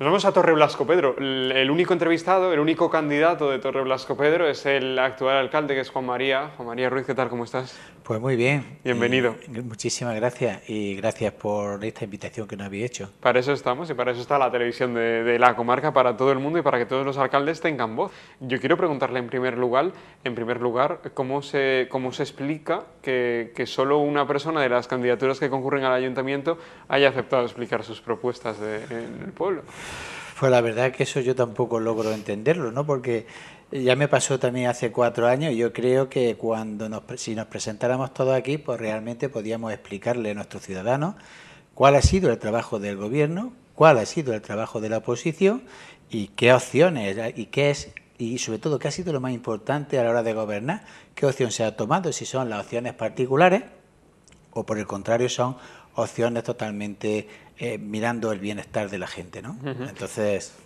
Nos vamos a Torre Blasco Pedro. El único entrevistado, el único candidato de Torre Blasco Pedro es el actual alcalde, que es Juan María. Juan María Ruiz, ¿qué tal? ¿Cómo estás? Pues muy bien. Bienvenido. muchísimas gracias y gracias por esta invitación que nos había hecho. Para eso estamos y para eso está la televisión de, la comarca, para todo el mundo y para que todos los alcaldes tengan voz. Yo quiero preguntarle en primer lugar, en primer lugar ¿cómo, se, cómo se explica que, solo una persona de las candidaturas que concurren al ayuntamiento haya aceptado explicar sus propuestas de, en el pueblo? Pues la verdad que eso yo tampoco logro entenderlo, ¿no? Porque ya me pasó también hace cuatro años y yo creo que cuando nos, si nos presentáramos todos aquí, pues realmente podíamos explicarle a nuestros ciudadanos cuál ha sido el trabajo del gobierno, cuál ha sido el trabajo de la oposición y qué opciones y qué es y sobre todo qué ha sido lo más importante a la hora de gobernar, qué opción se ha tomado, si son las opciones particulares o por el contrario son opciones totalmente eh, mirando el bienestar de la gente, ¿no? Entonces...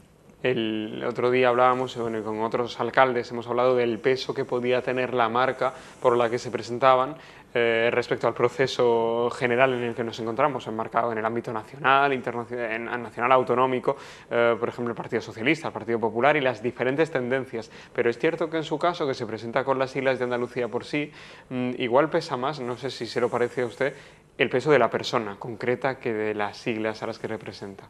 El otro día hablábamos con otros alcaldes, hemos hablado del peso que podía tener la marca por la que se presentaban eh, respecto al proceso general en el que nos encontramos, enmarcado en el ámbito nacional, internacional, nacional autonómico, eh, por ejemplo el Partido Socialista, el Partido Popular y las diferentes tendencias. Pero es cierto que en su caso, que se presenta con las islas de Andalucía por sí, mm, igual pesa más, no sé si se lo parece a usted, el peso de la persona concreta que de las siglas a las que representa.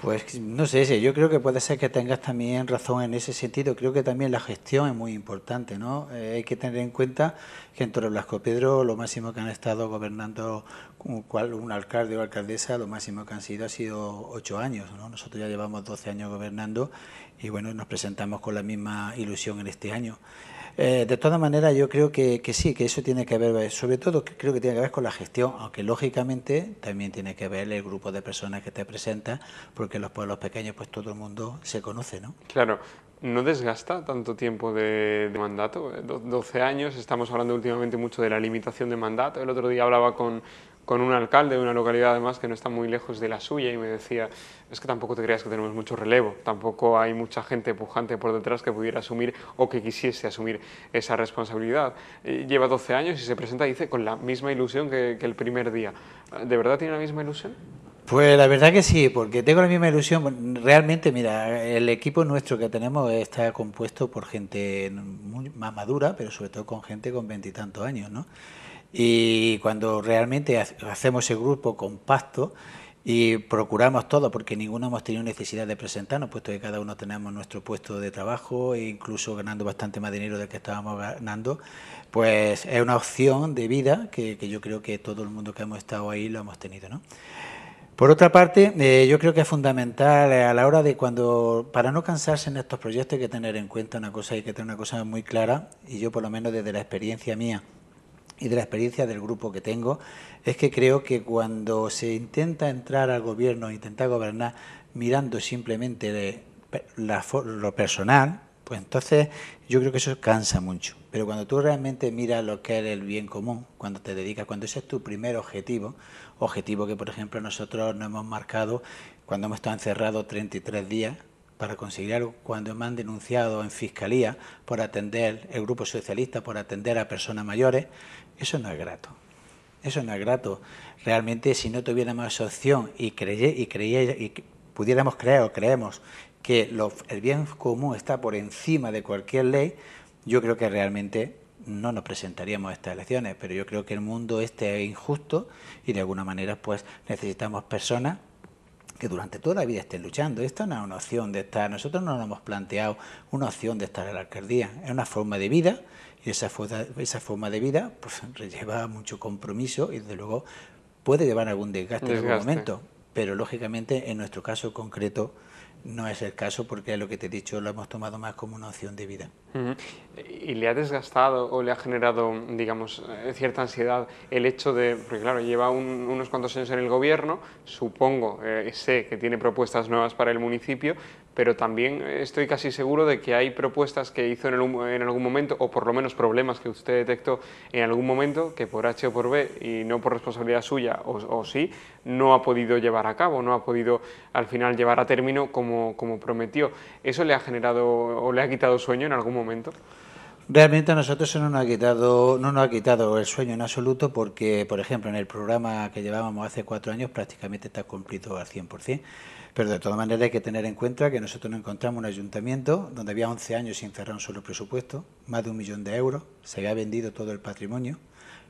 Pues no sé, yo creo que puede ser que tengas también razón en ese sentido. Creo que también la gestión es muy importante, ¿no? Eh, hay que tener en cuenta que en Torre Blasco Pedro lo máximo que han estado gobernando un, un alcalde o alcaldesa, lo máximo que han sido ha sido ocho años, ¿no? Nosotros ya llevamos doce años gobernando y bueno, nos presentamos con la misma ilusión en este año. Eh, de todas maneras, yo creo que, sí, que eso tiene que ver, eh, sobre todo creo que tiene que ver con la gestión, aunque lógicamente también tiene que ver el grupo de personas que te presenta, porque en los pueblos pequeños pues todo el mundo se conoce, ¿no? Claro. ¿No desgasta tanto tiempo de, de mandato? 12 eh, años, estamos hablando últimamente mucho de la limitación de mandato. El otro día hablaba con con un alcalde de una localidad además que no está muy lejos de la suya y me decía, es que tampoco te creas que tenemos mucho relevo, tampoco hay mucha gente pujante por detrás que pudiera asumir o que quisiese asumir esa responsabilidad. Lleva 12 años y se presenta, dice, con la misma ilusión que, el primer día. ¿De verdad tiene la misma ilusión? Pues la verdad que sí, porque tengo la misma ilusión. Realmente, mira, el equipo nuestro que tenemos está compuesto por gente muy, más madura, pero sobre todo con gente con veintitantos años, ¿no? y cuando realmente hacemos ese grupo compacto y procuramos todo, porque ninguno hemos tenido necesidad de presentarnos, puesto que cada uno tenemos nuestro puesto de trabajo e incluso ganando bastante más dinero del que estábamos ganando, pues es una opción de vida que, yo creo que todo el mundo que hemos estado ahí lo hemos tenido. ¿no? Por otra parte, eh, yo creo que es fundamental eh, a la hora de cuando, para no cansarse en estos proyectos hay que tener en cuenta una cosa, hay que tener una cosa muy clara, y yo por lo menos desde la experiencia mía, y de la experiencia del grupo que tengo, es que creo que cuando se intenta entrar al gobierno, intentar gobernar mirando simplemente lo personal, pues entonces yo creo que eso cansa mucho. Pero cuando tú realmente miras lo que es el bien común, cuando te dedicas, cuando ese es tu primer objetivo, objetivo que por ejemplo nosotros nos hemos marcado cuando hemos estado encerrados 33 días para conseguir algo, cuando me han denunciado en fiscalía por atender el grupo socialista, por atender a personas mayores, eso no es grato. Eso no es grato. Realmente, si no tuviéramos opción y, creyé, y, y pudiéramos creer o creemos que el bien común está por encima de cualquier ley, yo creo que realmente no nos presentaríamos a estas elecciones, pero yo creo que el mundo este es injusto y de alguna manera pues necesitamos personas que durante toda la vida estén luchando. Esta no es una opción de estar, nosotros no nos hemos planteado una opción de estar en la alcaldía, es una forma de vida y esa, esa forma de vida pues, lleva mucho compromiso y desde luego puede llevar algún desgaste. en algún momento pero lógicamente en nuestro caso concreto no es el caso porque lo que te he dicho lo hemos tomado más como una opción de vida. ¿Y le ha desgastado o le ha generado, digamos, eh, cierta ansiedad el hecho de, porque claro, lleva unos cuantos años en el gobierno, supongo, eh, sé que tiene propuestas nuevas para el municipio, pero también estoy casi seguro de que hay propuestas que hizo en, algún momento, o por lo menos problemas que usted detectó en algún momento, que por H o por B, y no por responsabilidad suya o, sí, no ha podido llevar a cabo, no ha podido al final llevar a término como, prometió. ¿Eso le ha generado o le ha quitado sueño en algún momento? Realmente a nosotros no ha quitado, no nos ha quitado el sueño en absoluto porque, por ejemplo, en el programa que llevábamos hace cuatro años prácticamente está cumplido al 100%. Pero de todas maneras hay que tener en cuenta que nosotros nos encontramos un ayuntamiento donde había 11 años sin cerrar un solo presupuesto, más de un millón de euros, se había vendido todo el patrimonio,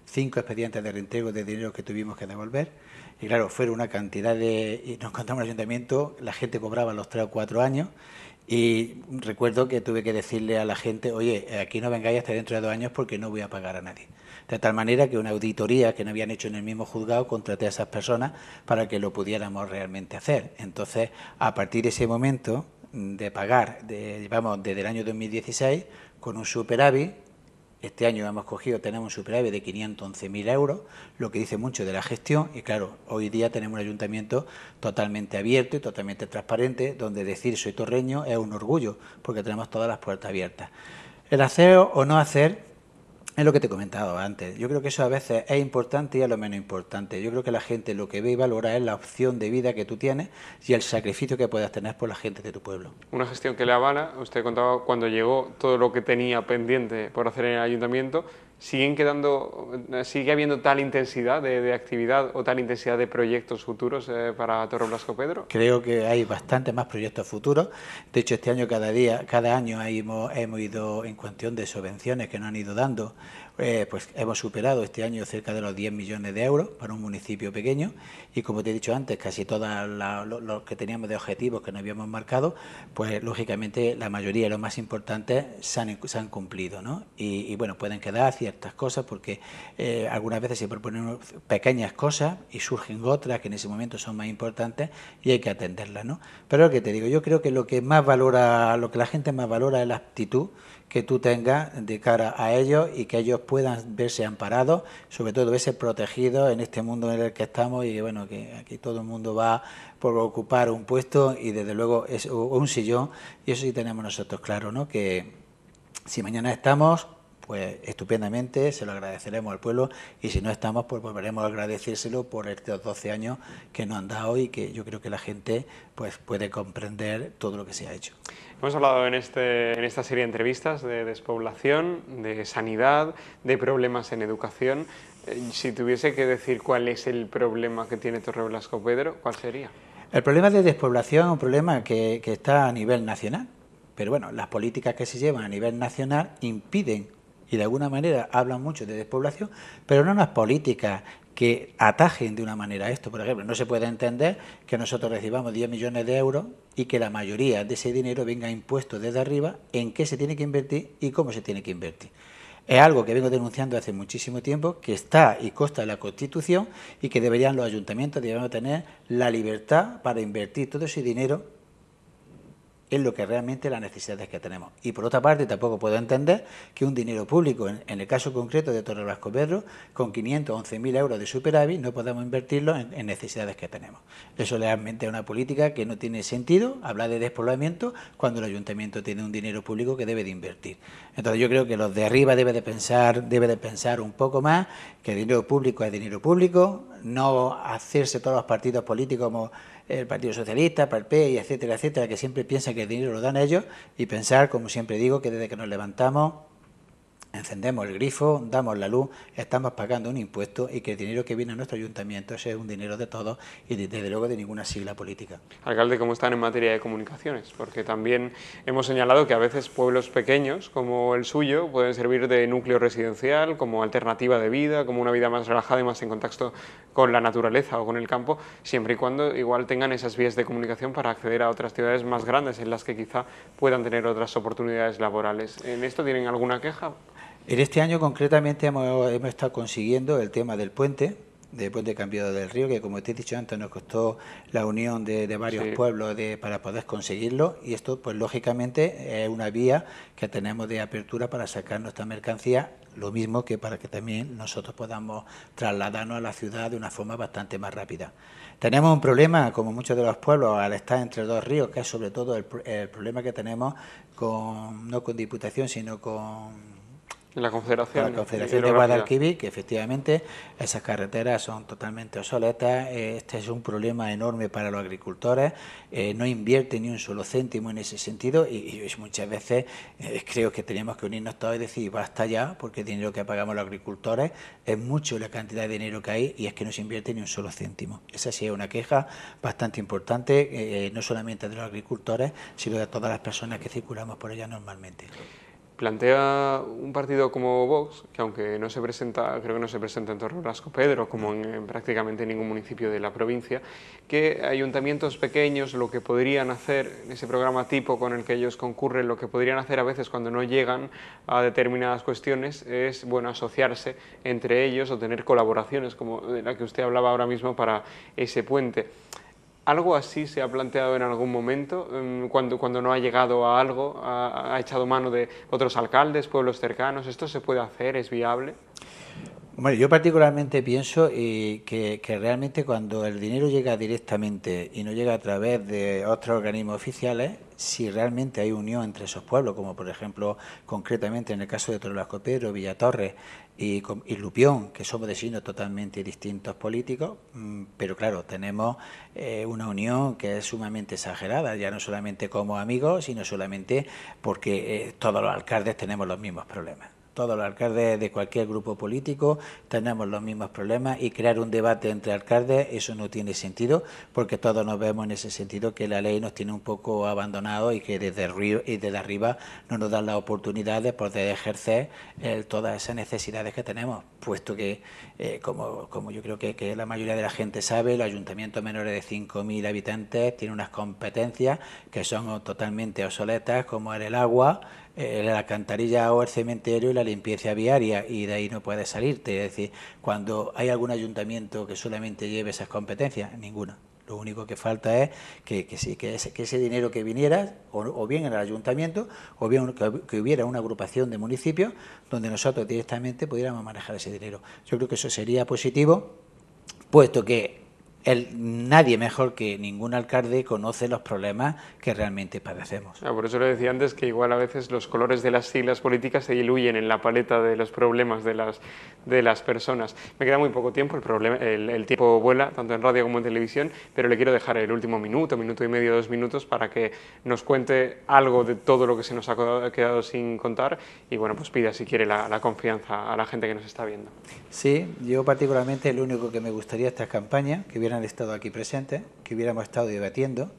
cinco expedientes de reintegro de dinero que tuvimos que devolver. Y claro, fueron una cantidad de... Y nos encontramos un ayuntamiento, la gente cobraba los tres o cuatro años y recuerdo que tuve que decirle a la gente, oye, aquí no vengáis hasta dentro de dos años porque no voy a pagar a nadie. De tal manera que una auditoría que no habían hecho en el mismo juzgado, contraté a esas personas para que lo pudiéramos realmente hacer. Entonces, a partir de ese momento de pagar, de, vamos, desde el año 2016, con un superávit este año hemos cogido, tenemos un superávit de 511.000 euros, lo que dice mucho de la gestión y claro, hoy día tenemos un ayuntamiento totalmente abierto y totalmente transparente, donde decir soy torreño es un orgullo, porque tenemos todas las puertas abiertas. El hacer o no hacer es lo que te he comentado antes. Yo creo que eso a veces es importante y a lo menos importante. Yo creo que la gente lo que ve y valora es la opción de vida que tú tienes y el sacrificio que puedas tener por la gente de tu pueblo. Una gestión que le avala. usted contaba cuando llegó todo lo que tenía pendiente por hacer en el ayuntamiento, siguen quedando, sigue habiendo tal intensidad de, actividad o tal intensidad de proyectos futuros eh, para Torre Blasco Pedro? Creo que hay bastante más proyectos futuros. De hecho, este año cada día, cada año hemos, hemos ido en cuestión de subvenciones que nos han ido dando eh, pues hemos superado este año cerca de los 10 millones de euros para un municipio pequeño y como te he dicho antes, casi todos los que teníamos de objetivos que nos habíamos marcado, pues lógicamente la mayoría de los más importantes se han, cumplido. ¿no? Y, bueno, pueden quedar ciertas cosas porque eh, algunas veces se proponen pequeñas cosas y surgen otras que en ese momento son más importantes y hay que atenderlas. ¿no? Pero lo que te digo, yo creo que lo que más valora, lo que la gente más valora es la actitud que tú tengas de cara a ellos y que ellos puedan verse amparados, sobre todo verse protegidos en este mundo en el que estamos y bueno, que aquí todo el mundo va por ocupar un puesto y desde luego es un sillón y eso sí tenemos nosotros claro, ¿no? Que si mañana estamos pues estupendamente, se lo agradeceremos al pueblo y si no estamos, pues volveremos a agradecérselo por estos 12 años que nos han dado y que yo creo que la gente pues puede comprender todo lo que se ha hecho. Hemos hablado en, este, en esta serie de entrevistas de despoblación, de sanidad, de problemas en educación. Eh, si tuviese que decir cuál es el problema que tiene Torre Blasco Pedro, ¿cuál sería? El problema de despoblación es un problema que, que está a nivel nacional, pero bueno, las políticas que se llevan a nivel nacional impiden y de alguna manera hablan mucho de despoblación, pero no unas políticas que atajen de una manera esto. Por ejemplo, no se puede entender que nosotros recibamos 10 millones de euros y que la mayoría de ese dinero venga impuesto desde arriba en qué se tiene que invertir y cómo se tiene que invertir. Es algo que vengo denunciando hace muchísimo tiempo, que está y consta en la Constitución y que deberían los ayuntamientos, deberían tener la libertad para invertir todo ese dinero es lo que realmente las necesidades que tenemos. Y por otra parte, tampoco puedo entender que un dinero público, en, el caso concreto de Torre Vasco pedro con 511.000 euros de superávit, no podamos invertirlo en, necesidades que tenemos. Eso realmente es una política que no tiene sentido, hablar de despoblamiento, cuando el ayuntamiento tiene un dinero público que debe de invertir. Entonces yo creo que los de arriba debe de pensar, debe de pensar un poco más que el dinero público es dinero público, no hacerse todos los partidos políticos como el Partido Socialista, para el PEI, etcétera, etcétera, que siempre piensa que el dinero lo dan ellos y pensar, como siempre digo, que desde que nos levantamos encendemos el grifo, damos la luz, estamos pagando un impuesto y que el dinero que viene a nuestro ayuntamiento sea un dinero de todos y desde luego de ninguna sigla política. Alcalde, ¿cómo están en materia de comunicaciones? Porque también hemos señalado que a veces pueblos pequeños como el suyo pueden servir de núcleo residencial, como alternativa de vida, como una vida más relajada y más en contacto con la naturaleza o con el campo, siempre y cuando igual tengan esas vías de comunicación para acceder a otras ciudades más grandes en las que quizá puedan tener otras oportunidades laborales. ¿En esto tienen alguna queja? En este año concretamente hemos, estado consiguiendo el tema del puente, del Puente Cambiado del Río, que como te he dicho antes nos costó la unión de, varios pueblos para poder conseguirlo y esto pues lógicamente es una vía que tenemos de apertura para sacar nuestra mercancía, lo mismo que para que también nosotros podamos trasladarnos a la ciudad de una forma bastante más rápida. Tenemos un problema, como muchos de los pueblos, al estar entre dos ríos, que es sobre todo el, el problema que tenemos con, no con diputación, sino con la Confederación, la Confederación de Guadalquivir, que efectivamente esas carreteras son totalmente obsoletas, eh, este es un problema enorme para los agricultores, eh, no invierte ni un solo céntimo en ese sentido y, muchas veces eh, creo que tenemos que unirnos todos y decir basta ya, porque el dinero que pagamos los agricultores es mucho la cantidad de dinero que hay y es que no se invierte ni un solo céntimo. Esa sí es una queja bastante importante, no solamente de los agricultores, sino de todas las personas que circulamos por ella normalmente plantea un partido como Vox, que aunque no se presenta, creo que no se presenta en Torre Blasco Pedro, como en, prácticamente ningún municipio de la provincia, que ayuntamientos pequeños lo que podrían hacer, ese programa tipo con el que ellos concurren, lo que podrían hacer a veces cuando no llegan a determinadas cuestiones es, bueno, asociarse entre ellos o tener colaboraciones como de la que usted hablaba ahora mismo para ese puente. ¿Algo así se ha planteado en algún momento, em, cuando, cuando no ha llegado a algo, ha, ha echado mano de otros alcaldes, pueblos cercanos? ¿Esto se puede hacer? ¿Es viable? Bueno, yo particularmente pienso eh, que, realmente cuando el dinero llega directamente y no llega a través de otros organismos oficiales, si realmente hay unión entre esos pueblos, como por ejemplo, concretamente en el caso de Torrelasco Pedro, Villatorres y, y, Lupión, que somos de signos totalmente distintos políticos, mm, pero claro, tenemos eh, una unión que es sumamente exagerada, ya no solamente como amigos, sino solamente porque eh, todos los alcaldes tenemos los mismos problemas todos los alcaldes de cualquier grupo político tenemos los mismos problemas y crear un debate entre alcaldes, eso no tiene sentido, porque todos nos vemos en ese sentido que la ley nos tiene un poco abandonados y que desde, río, y desde arriba no nos dan la oportunidad de poder ejercer todas esas necesidades que tenemos, puesto que, eh, como, como, yo creo que, la mayoría de la gente sabe, ...el ayuntamiento menores de 5.000 habitantes ...tiene unas competencias que son totalmente obsoletas, como era el agua, eh, la alcantarilla o el cementerio y la limpieza viaria y de ahí no puedes salirte. Es decir, cuando hay algún ayuntamiento que solamente lleve esas competencias, ninguna. Lo único que falta es que, sí, que ese, dinero que viniera, o, bien en el ayuntamiento, o bien que, hubiera una agrupación de municipios donde nosotros directamente pudiéramos manejar ese dinero. Yo creo que eso sería positivo, puesto que nadie mejor que ningún alcalde conoce los problemas que realmente padecemos. Ah, por eso le decía antes que igual a veces los colores de las siglas políticas se diluyen en la paleta de los problemas de las, de las personas. Me queda muy poco tiempo, el, problema, el, tiempo vuela, tanto en radio como en televisión, pero le quiero dejar el último minuto, minuto y medio, dos minutos, para que nos cuente algo de todo lo que se nos ha quedado sin contar y bueno, pues pida si quiere la, confianza a la gente que nos está viendo. Sí, yo particularmente el único que me gustaría esta campaña, que hubiera hubieran estado aquí presente que hubiéramos estado debatiendo,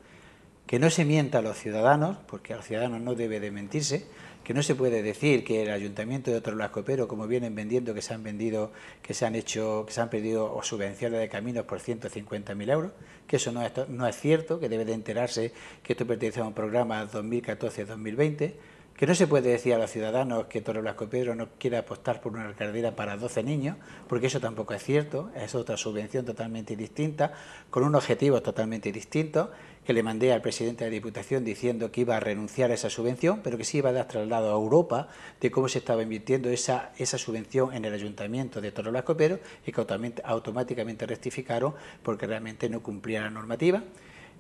que no se mienta a los ciudadanos, porque a los ciudadanos no debe de mentirse, que no se puede decir que el ayuntamiento de otro pero como vienen vendiendo, que se han vendido, que se han hecho, que se han perdido o subvenciones de caminos por 150.000 euros, que eso no es, no es cierto, que debe de enterarse que esto pertenece a un programa 2014-2020, que no se puede decir a los ciudadanos que Toro Blasco Pedro no quiere apostar por una alcaldía para 12 niños, porque eso tampoco es cierto, es otra subvención totalmente distinta, con un objetivo totalmente distinto, que le mandé al presidente de la Diputación diciendo que iba a renunciar a esa subvención, pero que sí iba a dar traslado a Europa de cómo se estaba invirtiendo esa, esa subvención en el ayuntamiento de Toro Blasco Pedro y que automáticamente rectificaron porque realmente no cumplía la normativa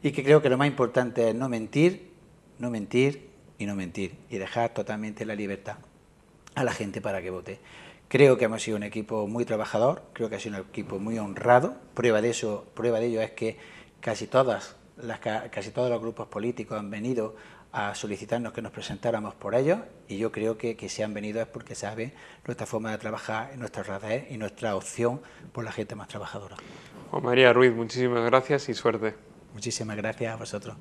y que creo que lo más importante es no mentir, no mentir, y no mentir y dejar totalmente la libertad a la gente para que vote. Creo que hemos sido un equipo muy trabajador, creo que ha sido un equipo muy honrado. Prueba de eso, prueba de ello es que casi todas las, casi todos los grupos políticos han venido a solicitarnos que nos presentáramos por ellos y yo creo que, que si han venido es porque saben nuestra forma de trabajar, nuestra raza y nuestra opción por la gente más trabajadora. Juan María Ruiz, muchísimas gracias y suerte. Muchísimas gracias a vosotros.